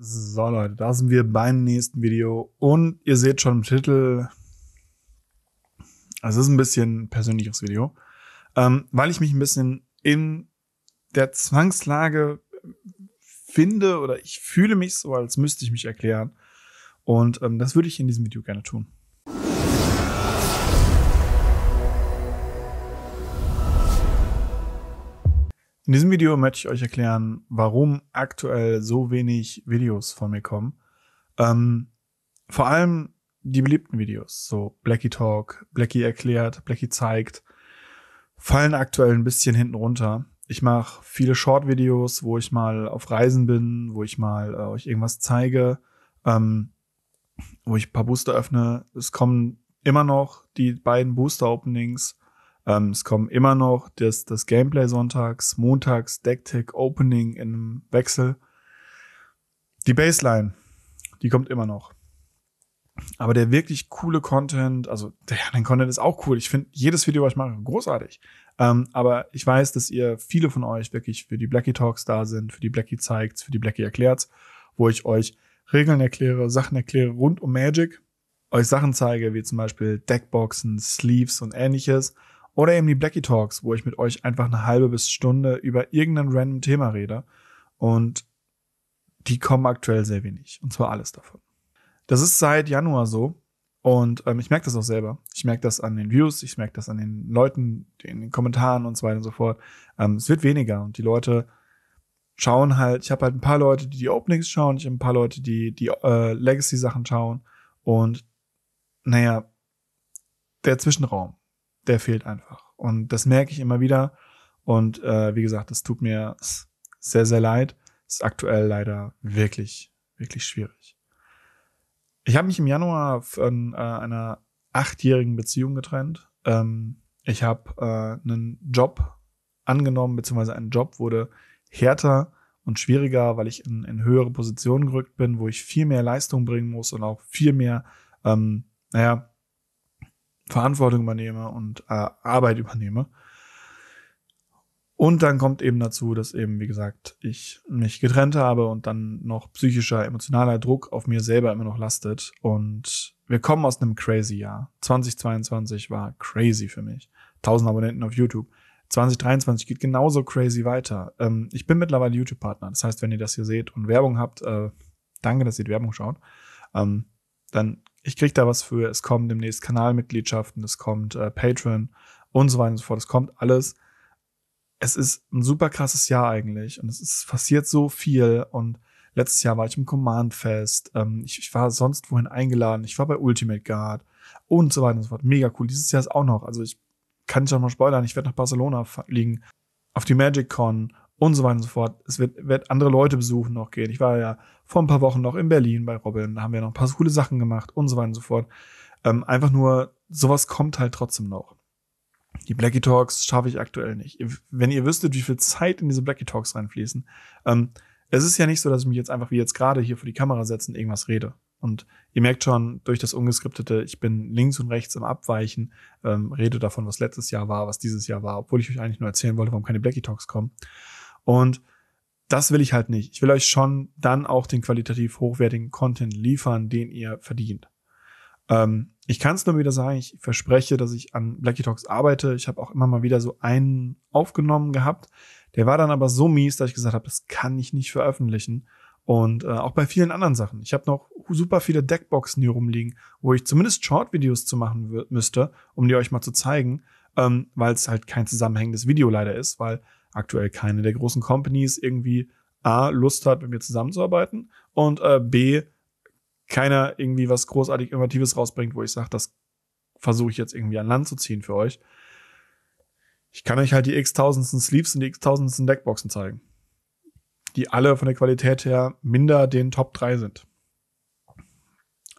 So Leute, da sind wir beim nächsten Video und ihr seht schon im Titel, also es ist ein bisschen ein persönliches Video, ähm, weil ich mich ein bisschen in der Zwangslage finde oder ich fühle mich so, als müsste ich mich erklären und ähm, das würde ich in diesem Video gerne tun. In diesem Video möchte ich euch erklären, warum aktuell so wenig Videos von mir kommen. Ähm, vor allem die beliebten Videos, so Blackie Talk, Blackie erklärt, Blackie zeigt, fallen aktuell ein bisschen hinten runter. Ich mache viele Short-Videos, wo ich mal auf Reisen bin, wo ich mal äh, euch irgendwas zeige, ähm, wo ich ein paar Booster öffne. Es kommen immer noch die beiden Booster-Openings. Ähm, es kommen immer noch das, das Gameplay sonntags, montags, Decktick, Opening in einem Wechsel. Die Baseline, die kommt immer noch. Aber der wirklich coole Content, also der, dein Content ist auch cool. Ich finde jedes Video, was ich mache, großartig. Ähm, aber ich weiß, dass ihr viele von euch wirklich für die Blackie Talks da sind, für die Blackie zeigt's, für die Blackie erklärt's, wo ich euch Regeln erkläre, Sachen erkläre rund um Magic, euch Sachen zeige, wie zum Beispiel Deckboxen, Sleeves und ähnliches oder eben die Blackie Talks, wo ich mit euch einfach eine halbe bis Stunde über irgendein random Thema rede. Und die kommen aktuell sehr wenig. Und zwar alles davon. Das ist seit Januar so. Und ähm, ich merke das auch selber. Ich merke das an den Views, ich merke das an den Leuten, in den Kommentaren und so weiter und so fort. Ähm, es wird weniger und die Leute schauen halt. Ich habe halt ein paar Leute, die die Openings schauen, ich habe ein paar Leute, die die äh, Legacy-Sachen schauen. Und naja, der Zwischenraum der fehlt einfach. Und das merke ich immer wieder. Und äh, wie gesagt, das tut mir sehr, sehr leid. ist aktuell leider wirklich, wirklich schwierig. Ich habe mich im Januar von äh, einer achtjährigen Beziehung getrennt. Ähm, ich habe äh, einen Job angenommen, beziehungsweise ein Job wurde härter und schwieriger, weil ich in, in höhere Positionen gerückt bin, wo ich viel mehr Leistung bringen muss und auch viel mehr, ähm, naja, Verantwortung übernehme und äh, Arbeit übernehme. Und dann kommt eben dazu, dass eben, wie gesagt, ich mich getrennt habe und dann noch psychischer, emotionaler Druck auf mir selber immer noch lastet. Und wir kommen aus einem crazy Jahr. 2022 war crazy für mich. 1000 Abonnenten auf YouTube. 2023 geht genauso crazy weiter. Ähm, ich bin mittlerweile YouTube-Partner. Das heißt, wenn ihr das hier seht und Werbung habt, äh, danke, dass ihr die Werbung schaut, ähm, dann ich krieg da was für. Es kommen demnächst Kanalmitgliedschaften, es kommt äh, Patreon und so weiter und so fort. Es kommt alles. Es ist ein super krasses Jahr eigentlich und es ist, passiert so viel und Letztes Jahr war ich im Command Fest. Ähm, ich, ich, war sonst wohin eingeladen. Ich war bei Ultimate Guard und so weiter und so fort. Mega cool. Dieses Jahr ist auch noch. Also ich kann schon mal spoilern. Ich werde nach Barcelona fliegen. Auf die Magic Con und so weiter und so fort. Es wird, wird andere Leute besuchen noch gehen. Ich war ja vor ein paar Wochen noch in Berlin bei Robin, da haben wir noch ein paar coole Sachen gemacht und so weiter und so fort. Ähm, einfach nur, sowas kommt halt trotzdem noch. Die Blackie Talks schaffe ich aktuell nicht. Wenn ihr wüsstet, wie viel Zeit in diese Blackie Talks reinfließen, ähm, es ist ja nicht so, dass ich mich jetzt einfach wie jetzt gerade hier vor die Kamera setze und irgendwas rede. Und ihr merkt schon, durch das Ungeskriptete, ich bin links und rechts im Abweichen, ähm, rede davon, was letztes Jahr war, was dieses Jahr war, obwohl ich euch eigentlich nur erzählen wollte, warum keine Blackie Talks kommen. Und das will ich halt nicht. Ich will euch schon dann auch den qualitativ hochwertigen Content liefern, den ihr verdient. Ähm, ich kann es nur wieder sagen, ich verspreche, dass ich an Blackie Talks arbeite. Ich habe auch immer mal wieder so einen aufgenommen gehabt. Der war dann aber so mies, dass ich gesagt habe, das kann ich nicht veröffentlichen. Und äh, auch bei vielen anderen Sachen. Ich habe noch super viele Deckboxen hier rumliegen, wo ich zumindest Short-Videos zu machen müsste, um die euch mal zu zeigen, ähm, weil es halt kein zusammenhängendes Video leider ist, weil aktuell keine der großen Companies irgendwie A, Lust hat, mit mir zusammenzuarbeiten und äh, B, keiner irgendwie was großartig Innovatives rausbringt, wo ich sage, das versuche ich jetzt irgendwie an Land zu ziehen für euch. Ich kann euch halt die x-tausendsten Sleeves und die x-tausendsten Deckboxen zeigen, die alle von der Qualität her minder den Top 3 sind.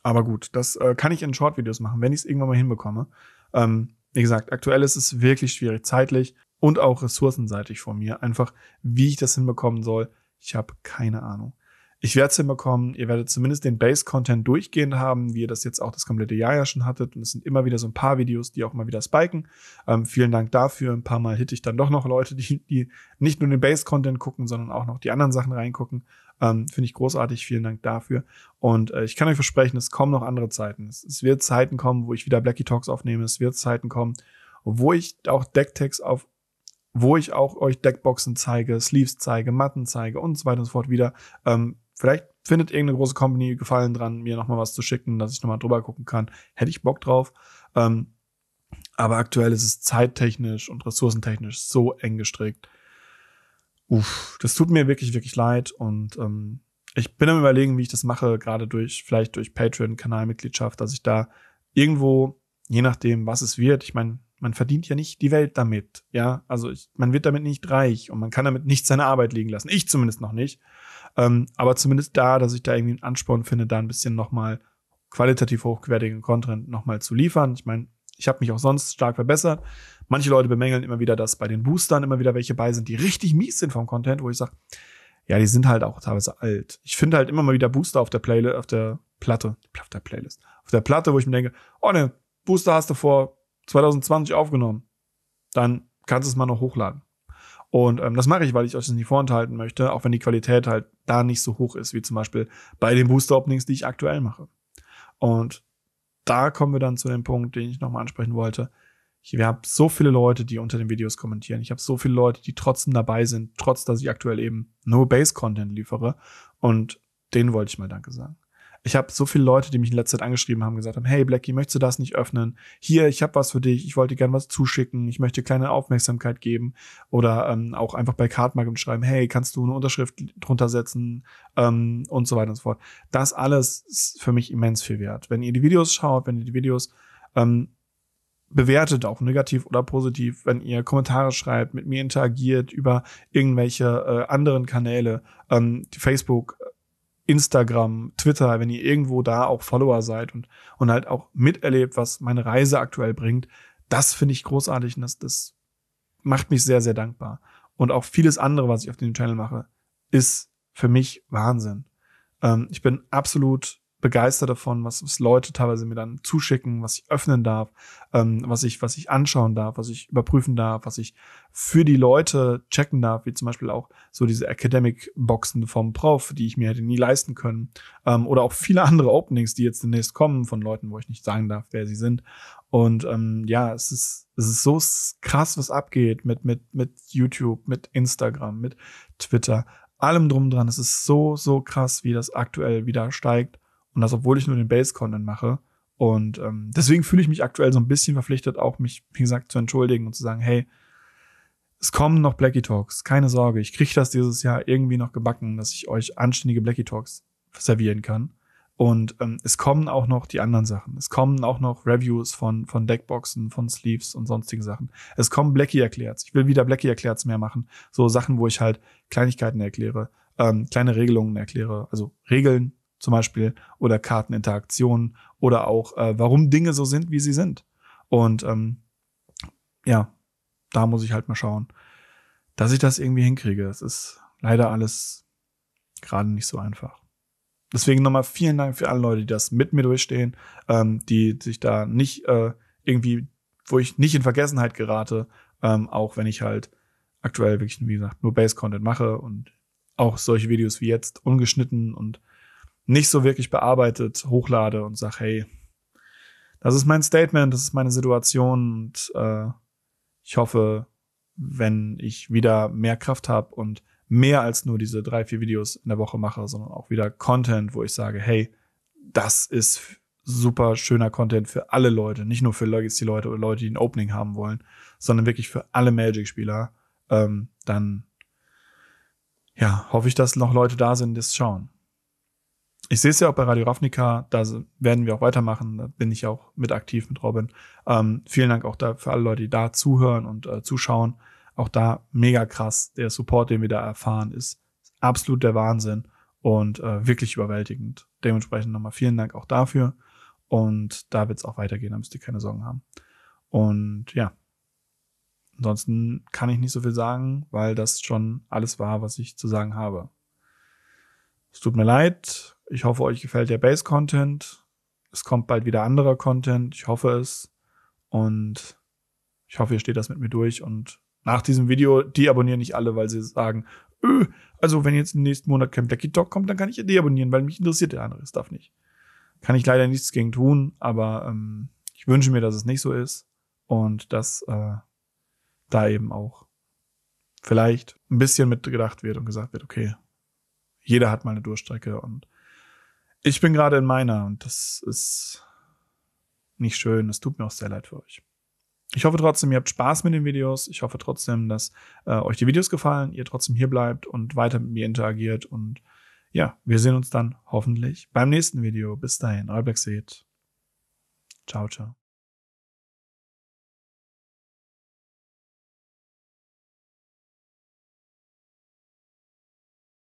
Aber gut, das äh, kann ich in Short-Videos machen, wenn ich es irgendwann mal hinbekomme. Ähm, wie gesagt, aktuell ist es wirklich schwierig zeitlich und auch ressourcenseitig von mir. Einfach, wie ich das hinbekommen soll, ich habe keine Ahnung. Ich werde es hinbekommen. Ihr werdet zumindest den Base-Content durchgehend haben, wie ihr das jetzt auch das komplette Jahr ja schon hattet. Und es sind immer wieder so ein paar Videos, die auch mal wieder spiken. Ähm, vielen Dank dafür. Ein paar Mal hitte ich dann doch noch Leute, die, die nicht nur den Base-Content gucken, sondern auch noch die anderen Sachen reingucken. Ähm, Finde ich großartig. Vielen Dank dafür. Und äh, ich kann euch versprechen, es kommen noch andere Zeiten. Es, es wird Zeiten kommen, wo ich wieder Blackie Talks aufnehme. Es wird Zeiten kommen, wo ich auch Decktext auf wo ich auch euch Deckboxen zeige, Sleeves zeige, Matten zeige und so weiter und so fort wieder. Ähm, vielleicht findet irgendeine große Company Gefallen dran, mir nochmal was zu schicken, dass ich nochmal drüber gucken kann. Hätte ich Bock drauf. Ähm, aber aktuell ist es zeittechnisch und ressourcentechnisch so eng gestrickt. Uff, das tut mir wirklich, wirklich leid und ähm, ich bin am überlegen, wie ich das mache, gerade durch, vielleicht durch Patreon-Kanalmitgliedschaft, dass ich da irgendwo, je nachdem, was es wird, ich meine, man verdient ja nicht die Welt damit, ja. Also ich, man wird damit nicht reich und man kann damit nicht seine Arbeit liegen lassen. Ich zumindest noch nicht. Ähm, aber zumindest da, dass ich da irgendwie einen Ansporn finde, da ein bisschen nochmal qualitativ hochwertigen Content nochmal zu liefern. Ich meine, ich habe mich auch sonst stark verbessert. Manche Leute bemängeln immer wieder, dass bei den Boostern immer wieder welche bei sind, die richtig mies sind vom Content, wo ich sage, ja, die sind halt auch teilweise alt. Ich finde halt immer mal wieder Booster auf der Playlist, auf der Platte, auf der Playlist, auf der Platte, wo ich mir denke, oh ne, Booster hast du vor 2020 aufgenommen, dann kannst du es mal noch hochladen. Und ähm, das mache ich, weil ich euch das nicht vorenthalten möchte, auch wenn die Qualität halt da nicht so hoch ist, wie zum Beispiel bei den Booster-Openings, die ich aktuell mache. Und da kommen wir dann zu dem Punkt, den ich nochmal ansprechen wollte. Ich habe so viele Leute, die unter den Videos kommentieren. Ich habe so viele Leute, die trotzdem dabei sind, trotz dass ich aktuell eben nur Base-Content liefere. Und denen wollte ich mal Danke sagen. Ich habe so viele Leute, die mich in letzter Zeit angeschrieben haben, gesagt haben, hey Blackie, möchtest du das nicht öffnen? Hier, ich habe was für dich, ich wollte dir gerne was zuschicken, ich möchte kleine Aufmerksamkeit geben. Oder ähm, auch einfach bei Cardmarket schreiben, hey, kannst du eine Unterschrift drunter setzen? Ähm, und so weiter und so fort. Das alles ist für mich immens viel wert. Wenn ihr die Videos schaut, wenn ihr die Videos ähm, bewertet, auch negativ oder positiv, wenn ihr Kommentare schreibt, mit mir interagiert über irgendwelche äh, anderen Kanäle, ähm, die Facebook, Instagram, Twitter, wenn ihr irgendwo da auch Follower seid und, und halt auch miterlebt, was meine Reise aktuell bringt, das finde ich großartig und das, das macht mich sehr, sehr dankbar. Und auch vieles andere, was ich auf dem Channel mache, ist für mich Wahnsinn. Ähm, ich bin absolut begeistert davon, was, was Leute teilweise mir dann zuschicken, was ich öffnen darf, ähm, was ich, was ich anschauen darf, was ich überprüfen darf, was ich für die Leute checken darf, wie zum Beispiel auch so diese Academic Boxen vom Prof, die ich mir hätte nie leisten können, ähm, oder auch viele andere Openings, die jetzt demnächst kommen von Leuten, wo ich nicht sagen darf, wer sie sind. Und ähm, ja, es ist es ist so krass, was abgeht mit mit mit YouTube, mit Instagram, mit Twitter allem drum dran. Es ist so, so krass, wie das aktuell wieder steigt. Und das, obwohl ich nur den Base-Content mache. Und ähm, deswegen fühle ich mich aktuell so ein bisschen verpflichtet, auch mich, wie gesagt, zu entschuldigen und zu sagen, hey, es kommen noch Blackie Talks, keine Sorge, ich kriege das dieses Jahr irgendwie noch gebacken, dass ich euch anständige Blackie Talks servieren kann. Und ähm, es kommen auch noch die anderen Sachen. Es kommen auch noch Reviews von, von Deckboxen, von Sleeves und sonstigen Sachen. Es kommen Blackie erklärts. Ich will wieder Blackie erklärts mehr machen. So Sachen, wo ich halt Kleinigkeiten erkläre, ähm, kleine Regelungen erkläre, also Regeln zum Beispiel oder Karteninteraktionen oder auch, äh, warum Dinge so sind, wie sie sind. Und ähm, ja, da muss ich halt mal schauen, dass ich das irgendwie hinkriege. Es ist leider alles gerade nicht so einfach. Deswegen nochmal vielen Dank für alle Leute, die das mit mir durchstehen, ähm, die sich da nicht äh, irgendwie, wo ich nicht in Vergessenheit gerate, ähm, auch wenn ich halt aktuell wirklich, wie gesagt, nur Base-Content mache und auch solche Videos wie jetzt ungeschnitten und nicht so wirklich bearbeitet hochlade und sage, hey, das ist mein Statement, das ist meine Situation und äh, ich hoffe, wenn ich wieder mehr Kraft habe und mehr als nur diese drei, vier Videos in der Woche mache, sondern auch wieder Content, wo ich sage, hey, das ist super schöner Content für alle Leute, nicht nur für Legacy-Leute oder Leute, die ein Opening haben wollen, sondern wirklich für alle Magic-Spieler, ähm, dann ja, hoffe ich, dass noch Leute da sind, die es schauen ich sehe es ja auch bei Radio Ravnica, da werden wir auch weitermachen, da bin ich auch mit aktiv mit Robin. Ähm, vielen Dank auch da für alle Leute, die da zuhören und äh, zuschauen. Auch da mega krass. Der Support, den wir da erfahren, ist absolut der Wahnsinn und äh, wirklich überwältigend. Dementsprechend nochmal vielen Dank auch dafür. Und da wird es auch weitergehen, da müsst ihr keine Sorgen haben. Und ja, ansonsten kann ich nicht so viel sagen, weil das schon alles war, was ich zu sagen habe. Es tut mir leid, ich hoffe, euch gefällt der Base-Content. Es kommt bald wieder anderer Content. Ich hoffe es. Und ich hoffe, ihr steht das mit mir durch. Und nach diesem Video, die abonnieren nicht alle, weil sie sagen, öh, also wenn jetzt im nächsten Monat kein Blackie Talk kommt, dann kann ich ja deabonnieren, weil mich interessiert der andere darf nicht. Kann ich leider nichts gegen tun, aber ähm, ich wünsche mir, dass es nicht so ist. Und dass äh, da eben auch vielleicht ein bisschen mitgedacht wird und gesagt wird, okay, jeder hat mal eine Durchstrecke und ich bin gerade in meiner und das ist nicht schön. Es tut mir auch sehr leid für euch. Ich hoffe trotzdem, ihr habt Spaß mit den Videos. Ich hoffe trotzdem, dass äh, euch die Videos gefallen, ihr trotzdem hier bleibt und weiter mit mir interagiert. Und ja, wir sehen uns dann hoffentlich beim nächsten Video. Bis dahin, euer Black Seed. Ciao, ciao.